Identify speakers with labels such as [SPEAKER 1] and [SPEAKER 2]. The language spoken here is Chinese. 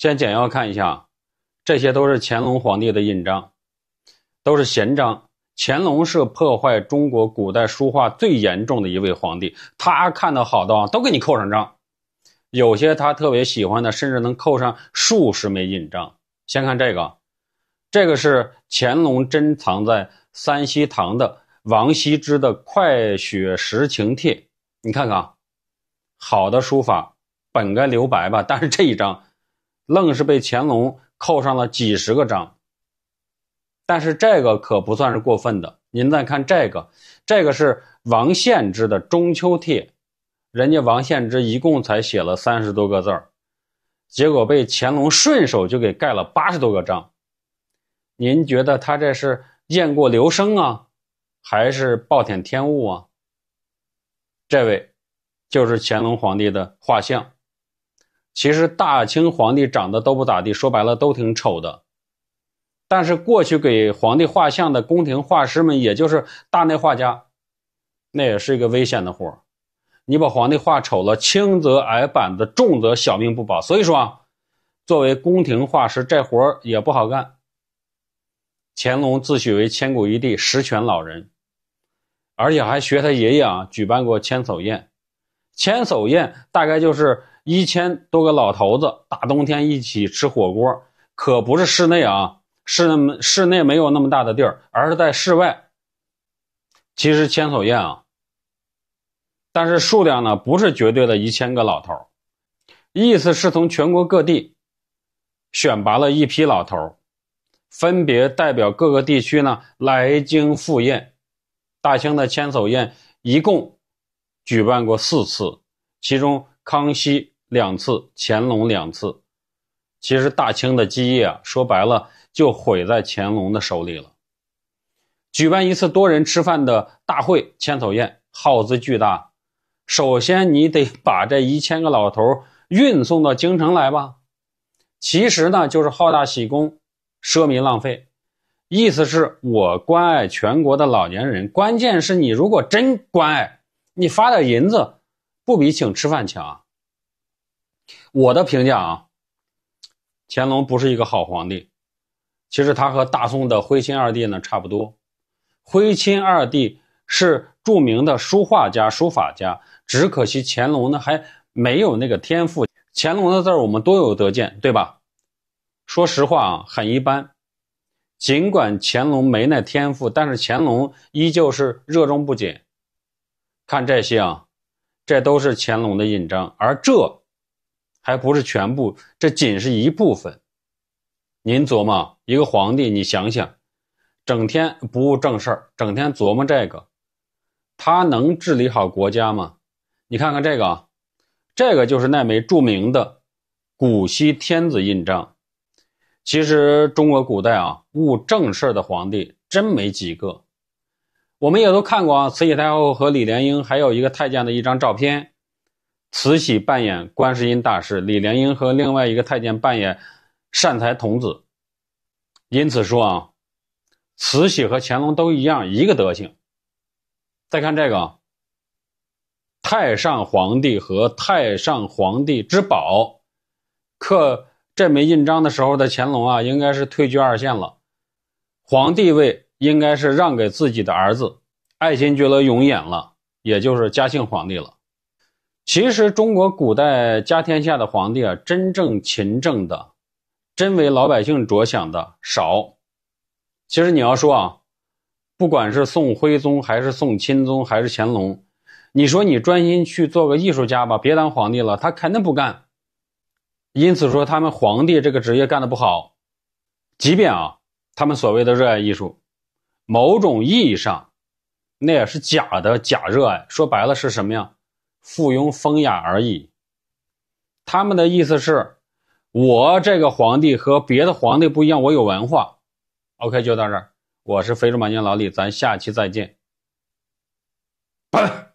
[SPEAKER 1] 先简要看一下，这些都是乾隆皇帝的印章，都是闲章。乾隆是破坏中国古代书画最严重的一位皇帝，他看到好的都给你扣上章，有些他特别喜欢的，甚至能扣上数十枚印章。先看这个，这个是乾隆珍藏在三希堂的王羲之的《快雪时晴帖》，你看看，好的书法本该留白吧，但是这一张。愣是被乾隆扣上了几十个章，但是这个可不算是过分的。您再看这个，这个是王献之的《中秋帖》，人家王献之一共才写了三十多个字儿，结果被乾隆顺手就给盖了八十多个章。您觉得他这是雁过留声啊，还是暴殄天物啊？这位就是乾隆皇帝的画像。其实大清皇帝长得都不咋地，说白了都挺丑的。但是过去给皇帝画像的宫廷画师们，也就是大内画家，那也是一个危险的活儿。你把皇帝画丑了，轻则挨板子，重则小命不保。所以说啊，作为宫廷画师，这活儿也不好干。乾隆自诩为千古一帝、十全老人，而且还学他爷爷啊，举办过千叟宴。千叟宴大概就是。一千多个老头子大冬天一起吃火锅，可不是室内啊，是那么室内没有那么大的地儿，而是在室外。其实千叟宴啊，但是数量呢不是绝对的一千个老头，意思是从全国各地选拔了一批老头，分别代表各个地区呢来京赴宴。大清的千叟宴一共举办过四次，其中康熙。两次，乾隆两次，其实大清的基业啊，说白了就毁在乾隆的手里了。举办一次多人吃饭的大会，千叟宴，耗资巨大。首先你得把这一千个老头运送到京城来吧？其实呢，就是好大喜功，奢靡浪费。意思是我关爱全国的老年人，关键是你如果真关爱，你发点银子，不比请吃饭强？我的评价啊，乾隆不是一个好皇帝，其实他和大宋的徽钦二帝呢差不多。徽钦二帝是著名的书画家、书法家，只可惜乾隆呢还没有那个天赋。乾隆的字我们多有得见，对吧？说实话啊，很一般。尽管乾隆没那天赋，但是乾隆依旧是热衷不减。看这些啊，这都是乾隆的印章，而这。还不是全部，这仅是一部分。您琢磨，一个皇帝，你想想，整天不务正事儿，整天琢磨这个，他能治理好国家吗？你看看这个，这个就是那枚著名的“古稀天子”印章。其实中国古代啊，务正事儿的皇帝真没几个。我们也都看过慈禧太后和李莲英，还有一个太监的一张照片。慈禧扮演观世音大师，李莲英和另外一个太监扮演善财童子。因此说啊，慈禧和乾隆都一样，一个德行。再看这个，太上皇帝和太上皇帝之宝，刻这枚印章的时候的乾隆啊，应该是退居二线了，皇帝位应该是让给自己的儿子爱新觉罗永琰了，也就是嘉庆皇帝了。其实中国古代家天下的皇帝啊，真正勤政的、真为老百姓着想的少。其实你要说啊，不管是宋徽宗还是宋钦宗还是乾隆，你说你专心去做个艺术家吧，别当皇帝了，他肯定不干。因此说，他们皇帝这个职业干得不好。即便啊，他们所谓的热爱艺术，某种意义上，那也是假的假热爱。说白了是什么呀？附庸风雅而已。他们的意思是，我这个皇帝和别的皇帝不一样，我有文化。OK，就到这儿。我是非洲马年老李，咱下期再见。拜